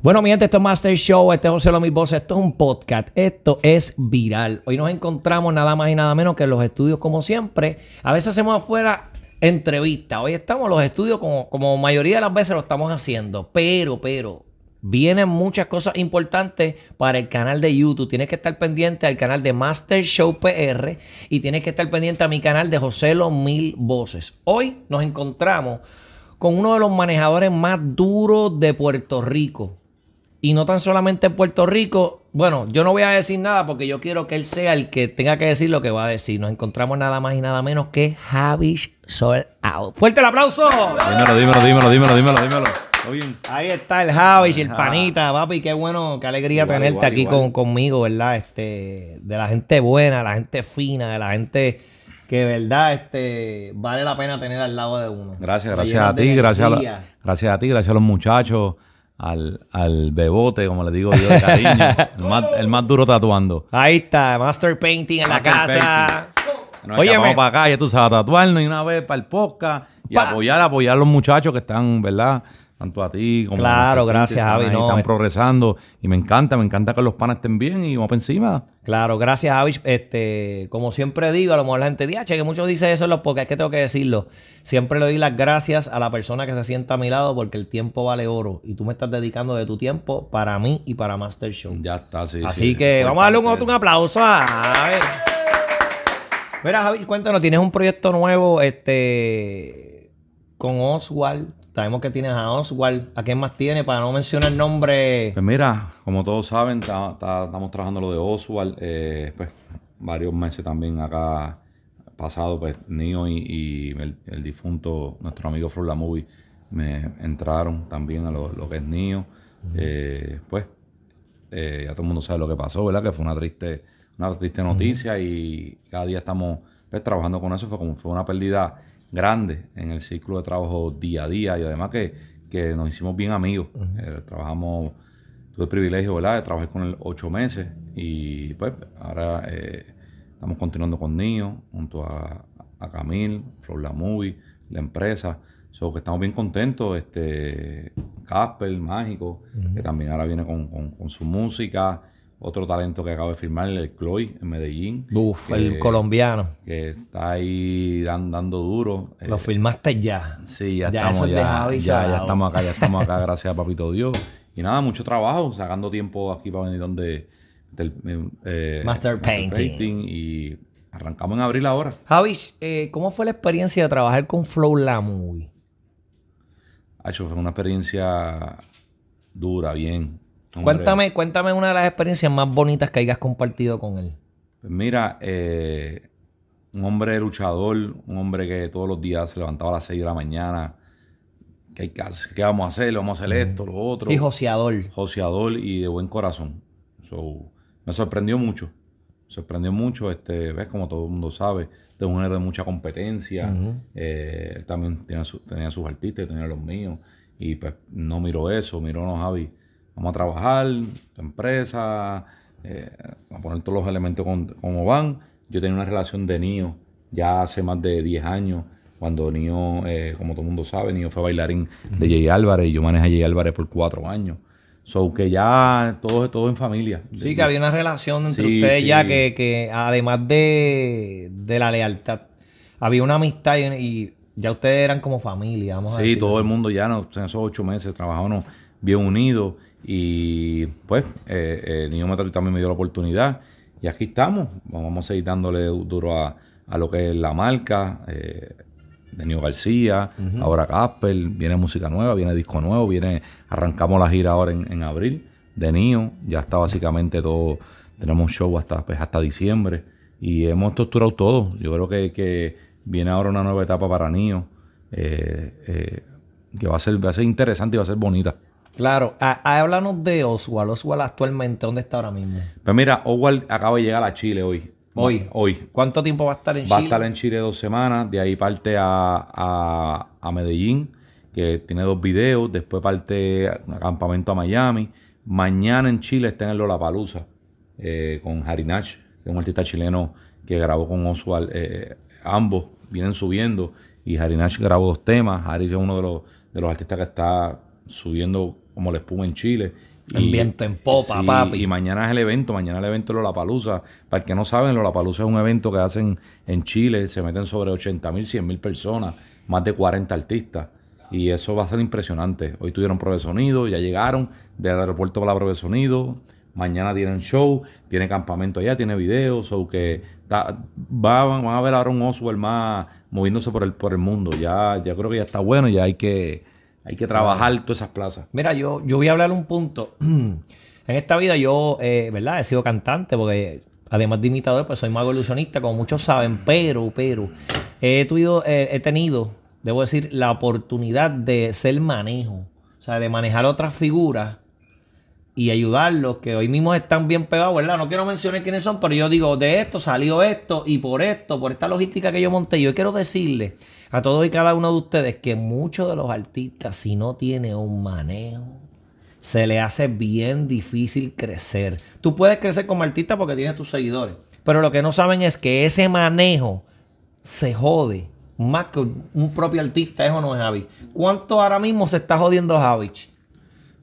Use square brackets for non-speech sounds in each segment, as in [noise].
Bueno, mi gente, esto es Master Show, este es José Mil Voces, esto es un podcast, esto es viral. Hoy nos encontramos nada más y nada menos que en los estudios, como siempre. A veces hacemos afuera entrevistas, hoy estamos en los estudios como, como mayoría de las veces lo estamos haciendo, pero, pero, Vienen muchas cosas importantes para el canal de YouTube. Tienes que estar pendiente al canal de Master Show PR y tienes que estar pendiente a mi canal de José Los Mil Voces. Hoy nos encontramos con uno de los manejadores más duros de Puerto Rico. Y no tan solamente en Puerto Rico. Bueno, yo no voy a decir nada porque yo quiero que él sea el que tenga que decir lo que va a decir. Nos encontramos nada más y nada menos que Javish Sol Out. ¡Fuerte el aplauso! Dímelo, dímelo, dímelo, dímelo, dímelo, dímelo. Ahí está el Javis y el panita, papi. Qué bueno, qué alegría tenerte aquí Con, conmigo, ¿verdad? Este, de la gente buena, la gente fina, de la gente que verdad este, vale la pena tener al lado de uno. Gracias, gracias a ti, gracias gracias a ti, gracias a los muchachos al, al bebote, como le digo yo, cariño. el, más, duro tatuando. Ahí está, Master Painting en la casa. oye vamos para acá, ya tú sabes, tatuarnos y una vez para el podcast y apoyar, apoyar a los muchachos que están, ¿verdad? tanto a ti como claro, a gracias, Javi. están eh. progresando y me encanta, me encanta que los panas estén bien y vamos encima. Claro, gracias, Javi. Este, como siempre digo, a lo mejor la gente dice, que muchos dicen eso porque es que tengo que decirlo. Siempre le doy las gracias a la persona que se sienta a mi lado porque el tiempo vale oro y tú me estás dedicando de tu tiempo para mí y para Master Show. Ya está, sí. Así que vamos a darle un, aplauso a, ver. Mira, Javi, cuéntanos, tienes un proyecto nuevo este, con Oswald Sabemos que tienes a Oswald. ¿A quién más tiene? Para no mencionar el nombre. Pues mira, como todos saben, estamos trabajando lo de Oswald. Eh, pues varios meses también acá pasado, pues Nio y, el, difunto, nuestro amigo Flor La me entraron también a lo, que es Nio. Eh, pues eh, ya todo el mundo sabe lo que pasó, ¿verdad? Que fue una triste, una triste noticia y cada día estamos pues, trabajando con eso. Fue como fue una pérdida grande en el ciclo de trabajo día a día y además que, nos hicimos bien amigos. Eh, trabajamos, tuve el privilegio, de trabajar con él ocho meses y pues ahora eh, estamos continuando con Nio, junto a, a Camil, Flor La la empresa. So que estamos bien contentos, este Casper, Mágico, que también ahora viene con su música otro talento que acabo de firmar, el Cloy en Medellín. Uf, el colombiano. Que está ahí dando duro. Lo eh, firmaste ya. Sí, ya, estamos ya, ya, ya, estamos acá, ya estamos acá, gracias a Papito Dios. Y nada, mucho trabajo, sacando tiempo aquí para venir donde eh, eh, Master, Painting. y arrancamos en abril ahora. Javis, ¿cómo fue la experiencia de trabajar con Flow La Movie? fue una experiencia dura, bien Cuéntame, cuéntame una de las experiencias más bonitas que hayas compartido con él. Pues mira, eh, un hombre luchador, un hombre que todos los días se levantaba a las 6 de la mañana. ¿Qué, vamos a hacer? ¿Vamos a hacer esto, lo otro? Y joseador. Joseador y de buen corazón. me sorprendió mucho. sorprendió mucho, este, ves, como todo el mundo sabe, de un género de mucha competencia. Eh, él también tenía, tenía sus artistas, tenía los míos. Y pues no miró eso, miró a los Javi vamos a trabajar, empresa, eh, a poner todos los elementos como van. Yo tenía una relación de niño ya hace más de 10 años, cuando niño, eh, como todo el mundo sabe, niño fue bailarín de Jay Álvarez y yo manejé a Jay Álvarez por cuatro años. So que ya todo, todo en familia. Sí, que había una relación entre ustedes ya que, que además de, la lealtad, había una amistad y, ya ustedes eran como familia, sí, todo el mundo ya en esos ocho meses trabajábamos bien unidos y pues, eh, eh, Niño Metal también me dio la oportunidad. Y aquí estamos. Vamos a ir dándole duro a, lo que es la marca. Eh, de Niño García, ahora Caspel, viene música nueva, viene disco nuevo, viene, arrancamos la gira ahora en, abril de Nio, ya está básicamente todo, tenemos show hasta, pues, hasta diciembre y hemos estructurado todo, yo creo que, viene ahora una nueva etapa para Niño eh, eh, que va a, ser, va a ser interesante y va a ser bonita. Claro, háblanos de Oswald. Oswald actualmente, ¿dónde está ahora mismo? Pues mira, Oswald acaba de llegar a Chile hoy. Hoy. Hoy. ¿Cuánto tiempo va a estar en Chile? Va a estar en Chile dos semanas, de ahí parte a, Medellín, que tiene dos videos, después parte a campamento a Miami. Mañana en Chile está en Lollapalooza eh, con Nash, que es un artista chileno que grabó con Oswald. Eh, eh, ambos vienen subiendo y Nash grabó dos temas. Harry es uno de de los artistas que está subiendo como les espuma en Chile. El en popa, papi. Y mañana es el evento, mañana el evento de Lollapalooza. Para el que no saben, Lollapalooza es un evento que hacen en Chile, se meten sobre 80 mil, 100 mil personas, más de 40 artistas. Y eso va a ser impresionante. Hoy tuvieron prueba de sonido, ya llegaron del aeropuerto para la prueba de sonido. Mañana tienen show, tiene campamento allá, tiene videos, o que va, van a ver ahora un Oswald más moviéndose por el, por el mundo. Ya, ya creo que ya está bueno, ya hay que hay que trabajar todas esas plazas. Mira, yo, yo voy a hablar un punto. [clears throat] en esta vida yo, eh, ¿verdad? He sido cantante porque además de imitador, pues soy mago ilusionista, como muchos saben, pero, pero, he, eh, he tenido, debo decir, la oportunidad de ser manejo, o sea, de manejar otras figuras y ayudarlos, que hoy mismo están bien pegados, ¿verdad? No quiero mencionar quiénes son, pero yo digo, de esto salió esto y por esto, por esta logística que yo monté, yo quiero decirles, a todos y cada uno de ustedes que muchos de los artistas, si no tiene un manejo, se le hace bien difícil crecer. Tú puedes crecer como artista porque tienes tus seguidores, pero lo que no saben es que ese manejo se jode más que un propio artista, eso no es Javi. ¿Cuánto ahora mismo se está jodiendo Javich?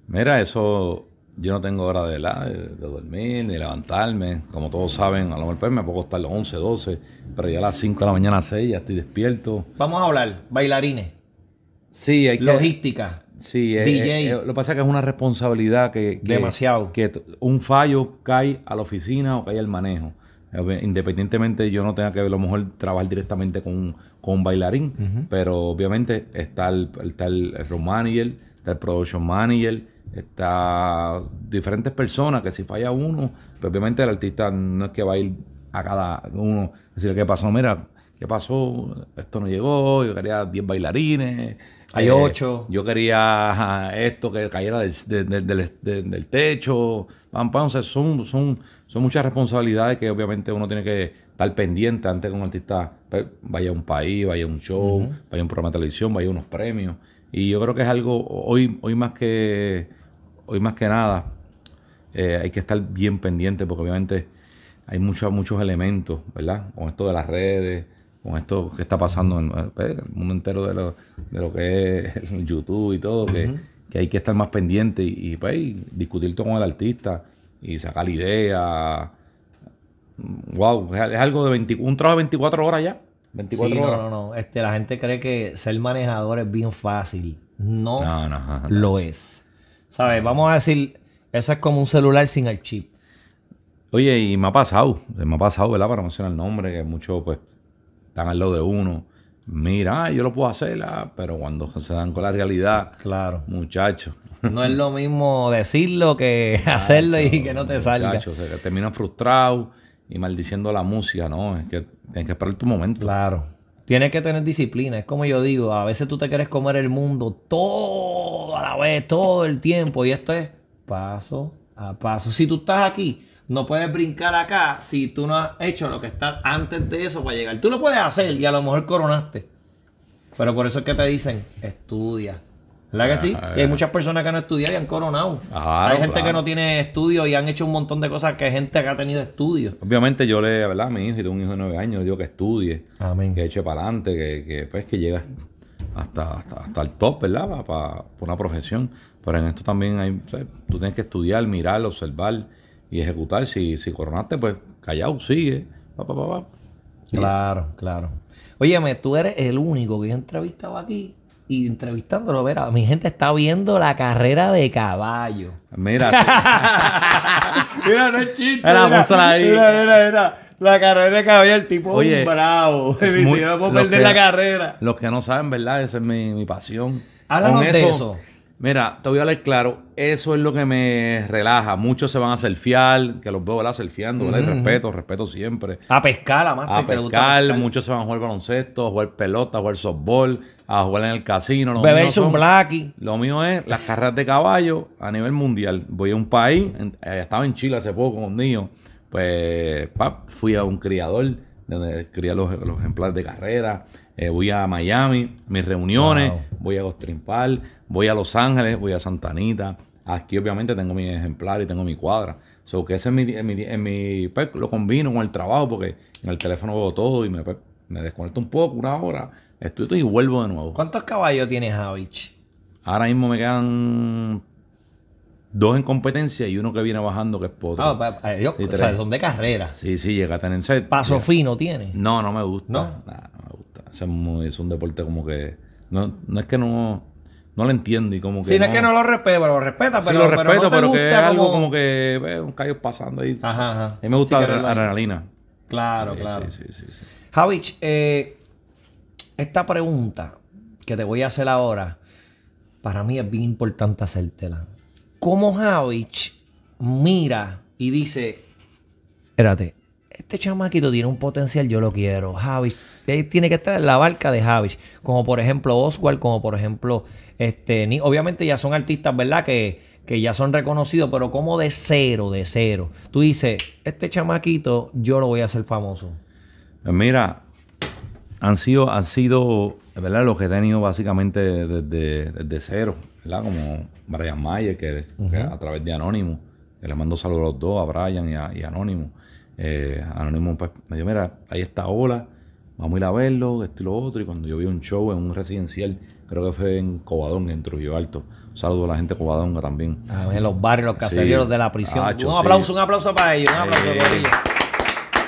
Mira, eso yo no tengo hora de, la, de, dormir ni levantarme. Como todos saben, a lo mejor pues, me puedo estar a las 11, 12, pero ya a las 5 de la mañana, 6 ya estoy despierto. Vamos a hablar, bailarines. Sí, hay Logística. Sí, eh, DJ. Eh, eh, lo que pasa es que es una responsabilidad que, Demasiado. Que un fallo cae a la oficina o cae al manejo. Independientemente yo no tenga que a lo mejor trabajar directamente con un, con bailarín, pero obviamente está el, está el manager, está el production manager, Está diferentes personas que si falla uno, pues obviamente el artista no es que va a ir a cada uno, decir qué pasó, mira, qué pasó, esto no llegó, yo quería 10 bailarines. Hay eh, ocho. Yo quería esto que cayera del, del, techo. Pam, pam. son, son, son muchas responsabilidades que obviamente uno tiene que estar pendiente antes que un artista pues, vaya a un país, vaya a un show, vaya a un programa de televisión, vaya a unos premios. Y yo creo que es algo hoy, hoy más que hoy más que nada eh, hay que estar bien pendiente porque obviamente hay muchos, muchos elementos, ¿verdad? Con esto de las redes, con esto que está pasando en pues, el mundo entero de lo, de lo que es YouTube y todo, que, hay que estar más pendiente pues, y, discutir todo con el artista y sacar ideas. Wow, es, algo de un trabajo de 24 horas ya. 24 horas. No, no, no. Este, la gente cree que ser manejador es bien fácil. no, no lo es. ¿Sabes? Vamos a decir, eso es como un celular sin el chip. Oye, y me ha pasado, me ha pasado, ¿verdad? Para mencionar el nombre, que muchos pues están al lado de uno. Mira, ah, yo lo puedo hacer, ah", pero cuando se dan con la realidad, claro, muchachos. No es lo mismo decirlo que [laughs] hacerlo y que no te salga. Muchachos, o terminan frustrados y maldiciendo la música, ¿no? Es que tienes que esperar tu momento. Claro. Tienes que tener disciplina, es como yo digo, a veces tú te quieres comer el mundo todo a la vez, todo el tiempo. Y esto es paso a paso. Si tú estás aquí, no puedes brincar acá si tú no has hecho lo que estás antes de eso para llegar. Tú lo puedes hacer y a lo mejor coronaste. Pero por eso es que te dicen, estudia. ¿Verdad que sí? y hay muchas personas que han estudiado y han coronado. hay gente que no tiene estudios y han hecho un montón de cosas que hay gente que ha tenido estudios. Obviamente yo le, ¿verdad? A mi hijo, y tengo un hijo de nueve años, le digo que estudie. Que eche para adelante, que, que, pues que llegue hasta, hasta, el top, ¿verdad? Para, para, una profesión. Pero en esto también hay, tú tienes que estudiar, mirar, observar y ejecutar. Si, si coronaste, pues callado, sigue. Pa, pa, pa, Claro, claro. Óyeme, tú eres el único que yo entrevistado aquí y entrevistándolo, verá, mi gente está viendo la carrera de caballo. Mira. [laughs] [laughs] mira, no es chiste. mira, mira, mira. La carrera de caballo, el tipo Oye, bravo. [laughs] Muy, si perder la carrera. Los que no saben, ¿verdad? Esa es mi, pasión. Háblanos de eso. Mira, te voy a hablar claro. Eso es lo que me relaja. Muchos se van a surfear, que los veo, ¿verdad? Selfieando, ¿verdad? respeto, respeto siempre. A pescar, a más. A pescar. Muchos se van a jugar baloncesto, a jugar pelota, a jugar softball, a jugar en el casino. bebéis Beberse un blackie. Lo mío es las carreras de caballo a nivel mundial. Voy a un país, eh, estaba en Chile hace poco con un niño pues pap, fui a un criador donde cría los, ejemplares de carrera. Eh, voy a Miami, mis reuniones, voy a Gostrimpal, voy a Los Ángeles, voy a Santa Anita. Aquí obviamente tengo mi ejemplar y tengo mi cuadra. So que ese es en mi, pues, lo combino con el trabajo porque en el teléfono veo todo y me, pues, desconecto un poco, una hora, estoy y vuelvo de nuevo. ¿Cuántos caballos tienes, Javich? Ahora mismo me quedan dos en competencia y uno que viene bajando que es potro. Ah, son de carrera. Sí, sí, llega a tener. Set, Paso fino tiene. No, no me gusta. No, no me gusta. Es, un deporte como que. No, es que no. No lo entiendo y como que. Sí, no, es que no lo respeto pero lo respeta, pero. lo respeto, pero, es algo como que. Eh, un callo pasando ahí. Ajá, A mí me gusta la adrenalina. Claro, claro. Sí, sí, sí. Javich, eh, esta pregunta que te voy a hacer ahora, para mí es bien importante hacértela como Javich mira y dice, espérate, este chamaquito tiene un potencial, yo lo quiero. Javich, eh, tiene que estar en la barca de Javich. Como por ejemplo Oswald, como por ejemplo, este, ni, obviamente ya son artistas, ¿verdad? Que, ya son reconocidos, pero como de cero, de cero. Tú dices, este chamaquito, yo lo voy a hacer famoso. Pues mira, han sido, han sido, ¿verdad? Los que he tenido básicamente desde, desde cero. Como Brian Mayer, que, a través de Anónimo, le mandó mando saludos a los dos, a Brian y a, Anónimo. Eh, Anónimo pues, me dijo, mira, ahí está Ola, vamos a ir a verlo, esto y lo otro. Y cuando yo vi un show en un residencial, creo que fue en Cobadón, en Trujillo Alto. saludo a la gente de Covadonga también. Ah, en los barrios, los caseríos de la prisión. un aplauso, un aplauso para ellos, un aplauso para ellos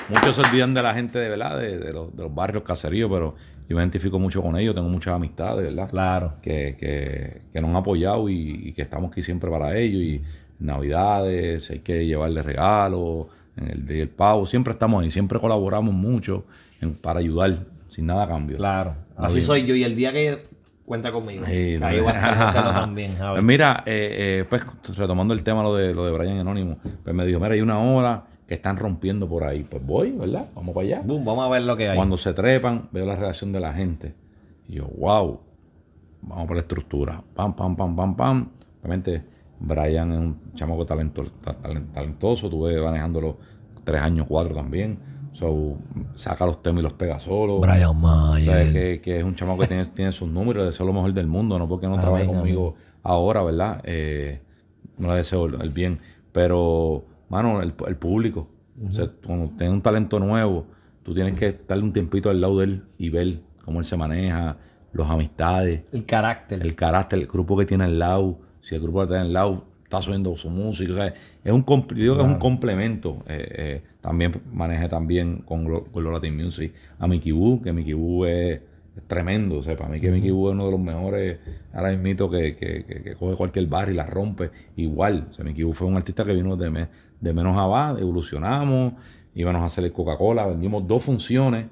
muchos se olvidan de la gente de verdad, de, los, barrios caseríos, pero yo me identifico mucho con ellos, tengo muchas amistades, ¿verdad? Claro. Que, que, que nos han apoyado y, que estamos aquí siempre para ellos. Y navidades, hay que llevarles regalos, en el día del pavo, siempre estamos ahí, siempre colaboramos mucho para ayudar, sin nada a cambio. Claro. Así soy yo. Y el día que cuenta conmigo. Ahí a estar también. [laughs] Mira, eh, eh, pues retomando el tema lo de, lo de Brian Anónimo, pues me dijo, mira, hay una hora que están rompiendo por ahí. Pues voy, ¿verdad? Vamos para allá. vamos a ver lo que hay. Cuando se trepan, veo la reacción de la gente. Y yo, wow, vamos por la estructura. Pam, pam, pam, pam, pam. Obviamente, Brian es un chamaco talentoso, talentoso. Tuve manejándolo tres años, cuatro también. So, saca los temas y los pega solo. Brian Mayer. que, es un chamaco que tiene, [laughs] tiene sus números, le deseo lo mejor del mundo, no porque no trabaje conmigo ahora, ¿verdad? Eh, no le deseo el bien, pero mano, el, público. O sea, cuando tienes un talento nuevo, tú tienes que darle un tiempito al lado de él y ver cómo él se maneja, las amistades. El carácter. El carácter, el grupo que tiene al lado. Si el grupo que tiene al lado está subiendo su música. O sea, es un, digo es un complemento. Eh, eh, también maneje también con, con los Latin Music a Mickey Boo, que Mickey Boo es tremendo. O sea, para mí que Mickey es uno de los mejores ahora mismo que, coge cualquier bar y la rompe. Igual, o sea, Mickey fue un artista que vino de, de menos a evolucionamos, íbamos a hacer Coca-Cola, vendimos dos funciones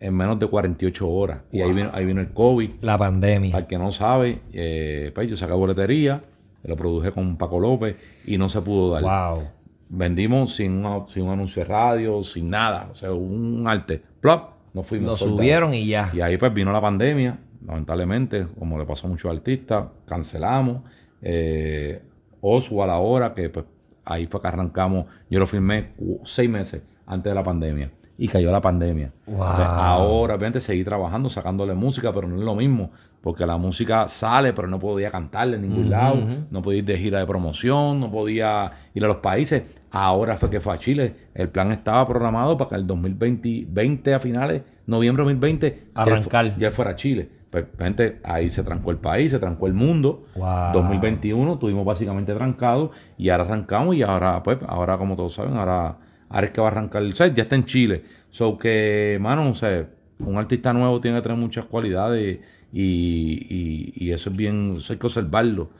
en menos de 48 horas. Y ahí, vino, ahí vino el COVID. La pandemia. Para el que no sabe, eh, pues, yo saqué boletería, lo produje con Paco López y no se pudo dar. Wow. Vendimos sin, sin un anuncio de radio, sin nada. O sea, un arte. Plop, nos subieron y ya. Y ahí pues vino la pandemia, lamentablemente, como le pasó a muchos artistas, cancelamos. Eh, Oswald hora que pues ahí fue que arrancamos, yo lo firmé seis meses antes de la pandemia y cayó la pandemia. ahora, obviamente, seguí trabajando, sacándole música, pero no es lo mismo, porque la música sale, pero no podía cantarle en ningún lado, no podía ir de gira de promoción, no podía ir a los países. Ahora fue que fue a Chile. El plan estaba programado para que el 2020, a finales, noviembre 2020, arrancar. Ya, fuera a Chile. Pues, gente, ahí se trancó el país, se trancó el mundo. 2021 tuvimos básicamente trancado y ahora arrancamos y ahora, pues, ahora como todos saben, ahora ahora es que va a arrancar el set, ya está en Chile. So que, mano, o sea, un artista nuevo tiene que tener muchas cualidades y, eso es bien, eso hay que observarlo,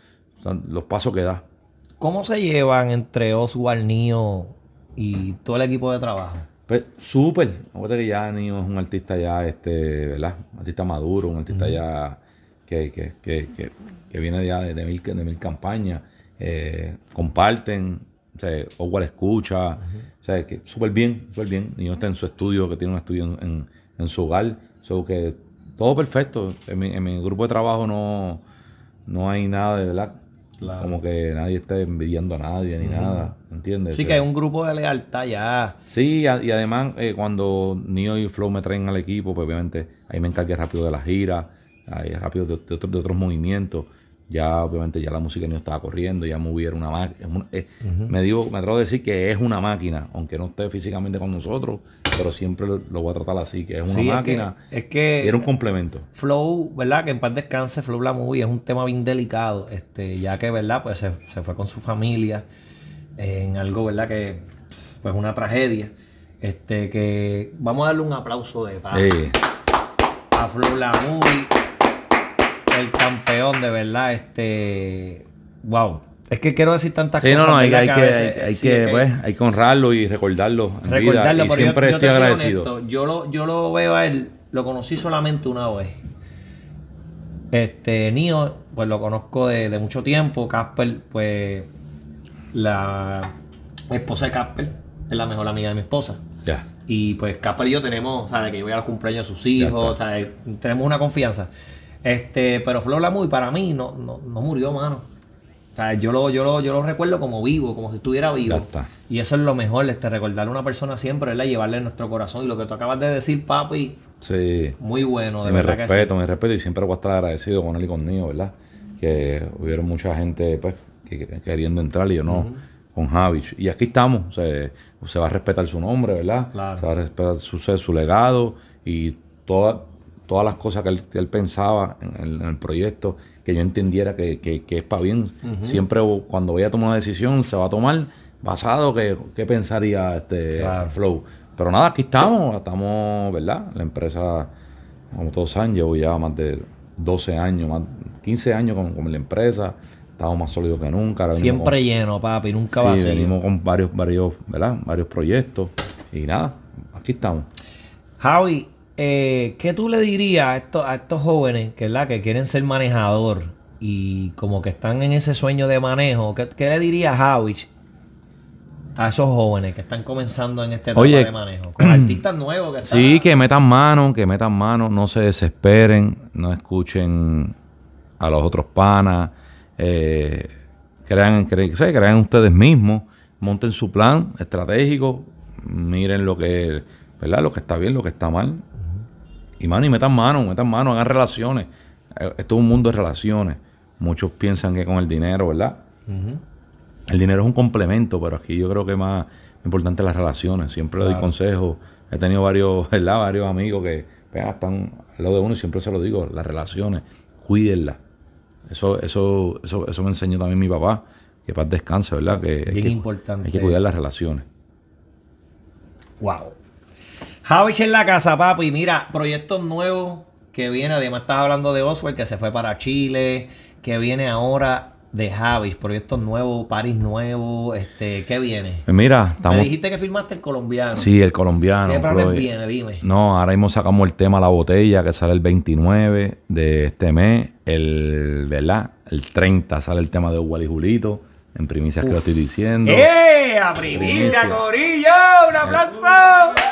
los pasos que da. ¿Cómo se llevan entre Oswald Nio y todo el equipo de trabajo? Pues súper, acuérdate que ya Nio es un artista ya, este, ¿verdad? Un artista maduro, un artista ya que, viene ya de, mil, de mil campañas. Eh, comparten, o sea, escucha, o sea, que súper bien, súper bien. Y está en su estudio, que tiene un estudio en, en, su hogar. que todo perfecto. En mi, grupo de trabajo no, no hay nada de verdad. Como que nadie está envidiando a nadie ni nada, ¿entiendes? Sí, que hay un grupo de lealtad ya. Sí, y además eh, cuando Neo y Flow me traen al equipo, pues obviamente ahí me encargué rápido de la gira, ahí rápido de, de otros movimientos. Ya obviamente ya la música no estaba corriendo, ya Movie era una máquina. Me digo, me atrevo a decir que es una máquina, aunque no esté físicamente con nosotros, pero siempre lo, voy a tratar así, que es una máquina. Es que, era un complemento. Flow, ¿verdad? Que en paz descanse Flow la Movie es un tema bien delicado, este, ya que, ¿verdad? Pues se, se fue con su familia en algo, ¿verdad? Que pues una tragedia. Este, que vamos a darle un aplauso de paz. A Flow la Movie el campeón, de verdad, este. Wow. Es que quiero decir tantas cosas. Sí, no, hay, que, pues, hay, que, honrarlo y recordarlo. recordarlo, siempre yo, agradecido. yo, lo, yo lo veo a él, lo conocí solamente una vez. Este, Nio, pues lo conozco de, mucho tiempo. Casper, pues, la esposa de Casper es la mejor amiga de mi esposa. Ya. Y pues Casper y yo tenemos, o sea, que yo voy a los cumpleaños de sus hijos, tenemos una confianza. Este, pero Flor muy para mí no, no, no murió, mano. O sea, yo lo, yo, lo, yo lo recuerdo como vivo, como si estuviera vivo. Ya Y eso es lo mejor, este, recordarle a una persona siempre, ¿verdad? Llevarle en nuestro corazón. Y lo que tú acabas de decir, papi, sí. muy bueno. De me respeto, me respeto. Y siempre voy a estar agradecido con él y conmigo, ¿verdad? Que hubieron mucha gente, pues, queriendo entrar y yo no. con Javich. Y aquí estamos. Se, va a respetar su nombre, ¿verdad? Claro. Se va a respetar su, su legado y toda, todas las cosas que él, pensaba en, el proyecto, que yo entendiera que, que, es para bien. Siempre cuando voy a tomar una decisión, se va a tomar basado que, qué pensaría este Flow. Pero nada, aquí estamos, estamos, ¿verdad? La empresa, como todos saben, llevo ya más de 12 años, más 15 años con, la empresa. Estamos más sólidos que nunca. Siempre lleno, papi, nunca va sí, venimos con varios, varios, ¿verdad? Varios proyectos. Y nada, aquí estamos. Howie eh, ¿qué tú le dirías a estos, jóvenes que, que quieren ser manejador y como que están en ese sueño de manejo? ¿Qué, le dirías a a esos jóvenes que están comenzando en este tema de manejo? Con [clears throat] artistas nuevos que están... Sí, que metan mano, que metan mano, no se desesperen, no escuchen a los otros panas, eh, crean, crean ustedes mismos, monten su plan estratégico, miren lo que, ¿verdad? lo que está bien, lo que está mal, y mano, y metan mano, metan mano, hagan relaciones. Eh, esto es un mundo de relaciones. Muchos piensan que con el dinero, ¿verdad? El dinero es un complemento, pero aquí yo creo que es más importante las relaciones. Siempre le doy consejos. He tenido varios, [laughs] ¿verdad? Varios amigos que están al lado de uno y siempre se lo digo, las relaciones, cuídenlas. Eso, eso, eso, me enseñó también mi papá, que paz descanse, ¿verdad? Que hay que, importante. Hay que cuidar las relaciones. Wow. Javis en la casa, papi. Mira, proyectos nuevos que viene. Además, estás hablando de Oswald, que se fue para Chile, que viene ahora de Javis, proyectos nuevos, París nuevo, este, ¿qué viene? Eh, mira, estamos... Me dijiste que firmaste el colombiano. Sí, el colombiano. ¿Qué planes viene? Dime. No, ahora mismo sacamos el tema La Botella, que sale el 29 de este mes. El, ¿verdad? El 30 sale el tema de y Julito. En primicias que lo estoy diciendo. ¡Eh! ¡A primicia, primicia. Corillo! ¡Un aplauso!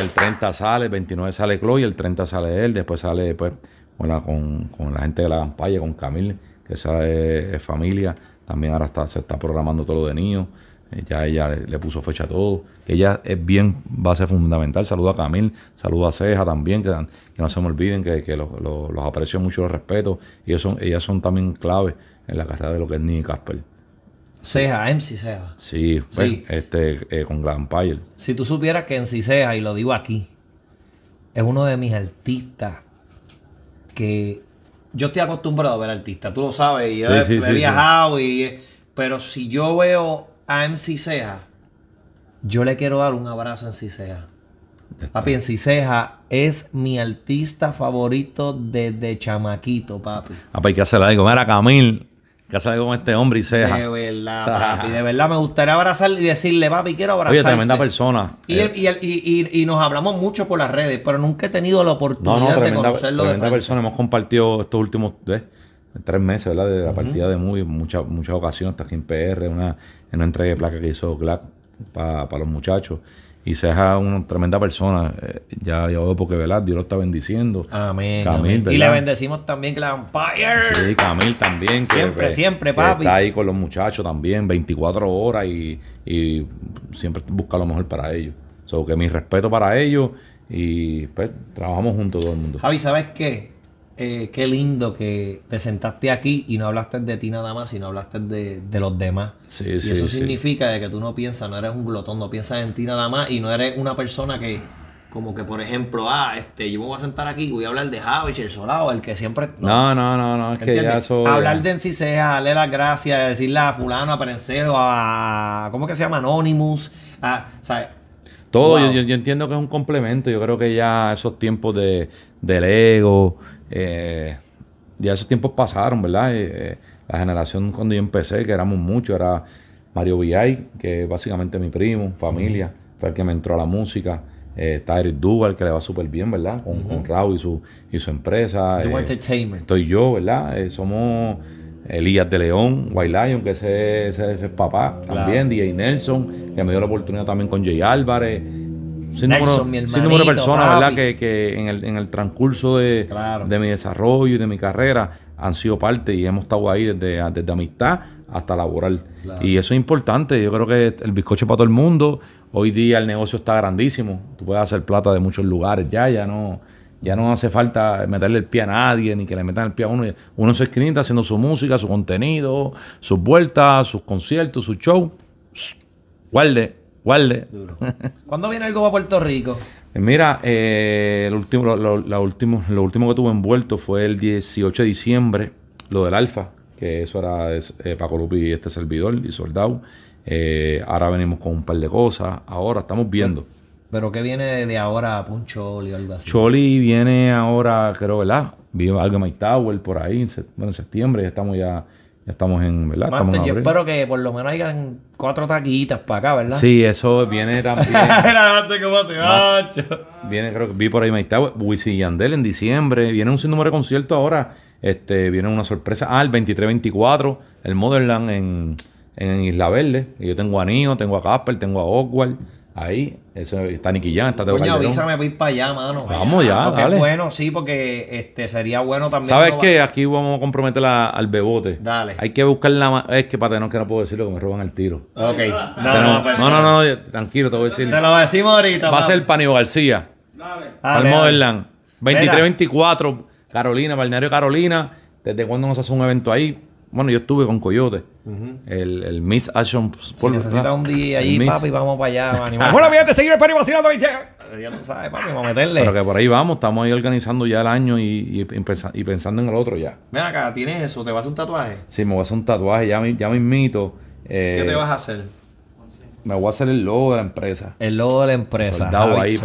el 30 sale, el 29 sale Chloe, el 30 sale él, después sale pues, con, la, con, la gente de la campaña, con Camil, que esa es, familia, también ahora está, se está programando todo lo de niños, eh, ya ella le, puso fecha a todo, que ella es bien, va a ser fundamental, saludo a Camil, saludo a Ceja también, que, no se me olviden, que, los, aprecio mucho, los respeto, y ellos ellas son también claves en la carrera de lo que es Nini Casper. Ceja, MC Ceja. Pues, sí, este, eh, con Glampire. Si tú supieras que MC Ceja, y lo digo aquí, es uno de mis artistas que yo estoy acostumbrado a ver artistas, tú lo sabes, yo he, viajado, y, eh, pero si yo veo a MC Ceja, yo le quiero dar un abrazo a MC Ceja. Papi, en Ceja es mi artista favorito desde chamaquito, papi. Ah, pues hay que hacer algo. Mira, Camil, haces con este hombre y sea. De verdad, [laughs] papi. De verdad, me gustaría abrazar y decirle, papi, quiero abrazar. Oye, tremenda persona. Y, y, y, y, nos hablamos mucho por las redes, pero nunca he tenido la oportunidad de conocerlo. Tremenda persona. Hemos compartido estos últimos tres meses, ¿verdad? De la partida de muy muchas muchas ocasiones, hasta aquí PR, una, en una entrega de placa que hizo Clack para los muchachos y seas una tremenda persona. Eh, ya, veo porque ¿verdad? Dios lo está bendiciendo. Amén. Y le bendecimos también Clampire. Sí, Camil también. siempre, pues, siempre, papi. está ahí con los muchachos también, 24 horas y, siempre busca lo mejor para ellos. So, que mi respeto para ellos y pues trabajamos juntos todo el mundo. Javi, ¿sabes qué? Eh, qué lindo que te sentaste aquí y no hablaste de ti nada más, sino hablaste de, los demás. Sí, y eso significa de que tú no piensas, no eres un glotón, no piensas en ti nada más y no eres una persona que, como que por ejemplo, ah, este, yo me voy a sentar aquí y voy a hablar de Javi el Solado, el que siempre. No, no, no, no, es que ya eso. Hablar de Enciseja, darle las gracias, decirle a Fulano, a Perencejo, a. ¿Cómo que se llama? Anonymous. A, ¿sabes? Todo, yo, entiendo que es un complemento. Yo creo que ya esos tiempos de, del ego, eh, ya esos tiempos pasaron, ¿verdad? Eh, eh, la generación cuando yo empecé, que éramos muchos, era Mario Villay, que básicamente mi primo, familia, fue el que me entró a la música. Eh, Eric Duval, que le va súper bien, ¿verdad? Con, Raúl y su, y su empresa. Entertainment. Estoy yo, ¿verdad? somos Elías de León, White Lion, que ese, ese, es papá también, DJ Nelson, que me dio la oportunidad también con Jay Álvarez. Sin, número, sin número, de personas, ¿verdad? Que, que en, el, en, el, transcurso de, mi desarrollo y de mi carrera han sido parte y hemos estado ahí desde, amistad hasta laboral. Y eso es importante. Yo creo que el bizcocho para todo el mundo. Hoy día el negocio está grandísimo. Tú puedes hacer plata de muchos lugares ya, ya no ya no hace falta meterle el pie a nadie, ni que le metan el pie a uno. Uno se escrita haciendo su música, su contenido, sus vueltas, sus conciertos, su show. Guarde, guarde. [laughs] ¿Cuándo viene algo a Puerto Rico? Eh, mira, eh, lo, último, que tuve envuelto fue el 18 de diciembre, lo del Alfa, que eso era eh, Paco Lupi y este servidor y Soldado. Eh, ahora venimos con un par de cosas. Ahora estamos viendo. ¿Pero qué viene de ahora, puncho Choli o algo así? Choli viene ahora, creo, ¿verdad? Vi algo en My Tower por ahí, en bueno, septiembre ya estamos ya, ya estamos en, ¿verdad? yo espero que por lo menos hayan cuatro taquitas para acá, ¿verdad? Sí, eso viene también. [laughs] ¿Cómo se macho. Viene, creo que vi por ahí My Tower, y Yandel en diciembre, viene un sinnúmero de conciertos ahora, este, viene una sorpresa. Ah, el 23-24, el Motherland en, en Isla Verde, y yo tengo a Nino, tengo a Casper, tengo a Oswald. Ahí, eso está Niquillán, está Teo Coño, Calderón. avísame para ir para allá, mano. Vamos ya, dale. bueno, sí, porque este, sería bueno también. ¿Sabes qué? Aquí vamos a comprometer al bebote. Dale. Hay que buscar la... Es que, para no, que no puedo decirlo, que me roban el tiro. Ok. No, no, no, no, tranquilo, te voy a decir. Te lo decimos ahorita. Va a ser Panio García. Dale. Land. 23-24, Carolina, Balneario Carolina. ¿Desde cuándo nos hace un evento ahí? Bueno, yo estuve con Coyote. el, Miss Action Si necesita un día ahí, papi, vamos para allá. [laughs] bueno, mi gente, seguir el party vacilando, eh, Ya no sabes, papi, vamos a meterle. Pero que por ahí vamos, estamos ahí organizando ya el año y, pensando en el otro ya. Mira acá, ¿tienes eso? ¿Te vas a hacer un tatuaje? Sí, me voy a hacer un tatuaje, ya, ya mismito. Eh, ¿Qué te vas a hacer? Me voy a hacer el logo de la empresa. El logo de la empresa. Soldado ahí,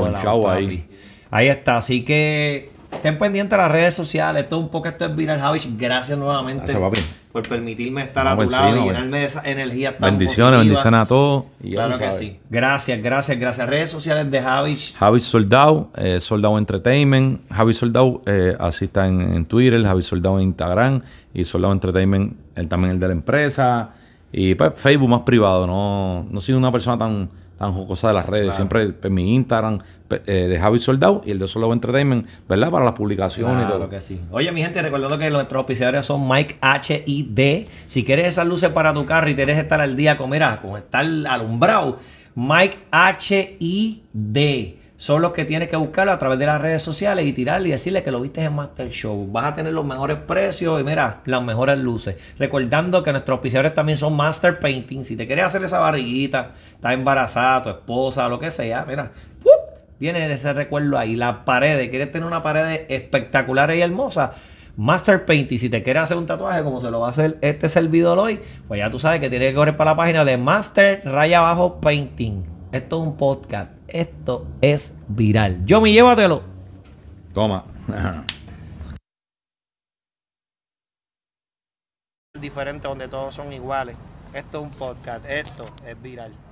ahí. Ahí está, así que estén pendientes de las redes sociales. Todo un poco esto es Viral Javich. Gracias nuevamente. Gracias, papi por permitirme estar a tu pues lado y pues. llenarme de esa energía tan Bendiciones, bendiciones a todos. claro que sí. Gracias, gracias, gracias. Redes sociales de Javich. Javich Soldado, eh, Soldado Entertainment. Javi Soldado, eh, así está en, Twitter, Javi Soldado en Instagram y Soldado Entertainment, él también el de la empresa. Y pues, Facebook más privado, no, no soy una persona tan Anjo cosas de las redes. Siempre en pues, mi Instagram pues, eh, de Javi Soldado y el de Solo Entertainment, ¿verdad? Para las publicaciones y todo. que Oye, mi gente, recordando que nuestros oficiarios son Mike H y D. Si quieres esas luces para tu carro y quieres estar al día con, mira, con estar alumbrado, Mike H y D son los que tienes que buscarlo a través de las redes sociales y tirarle y decirle que lo viste en Master Show. Vas a tener los mejores precios y mira, las mejores luces. Recordando que nuestros auspiciadores también son Master Painting. Si te quieres hacer esa barriguita, estás embarazada, tu esposa, lo que sea, mira, ¡pup! viene ese recuerdo ahí. La pared, quieres tener una pared espectacular y hermosa. Master Painting. Si te quieres hacer un tatuaje como se lo va a hacer este servidor hoy, pues ya tú sabes que tienes que correr para la página de Master Raya Abajo Painting. Esto es un podcast esto es viral. Yo Yomi, llévatelo. Toma. diferente donde todos son iguales. Esto es un podcast, esto es viral.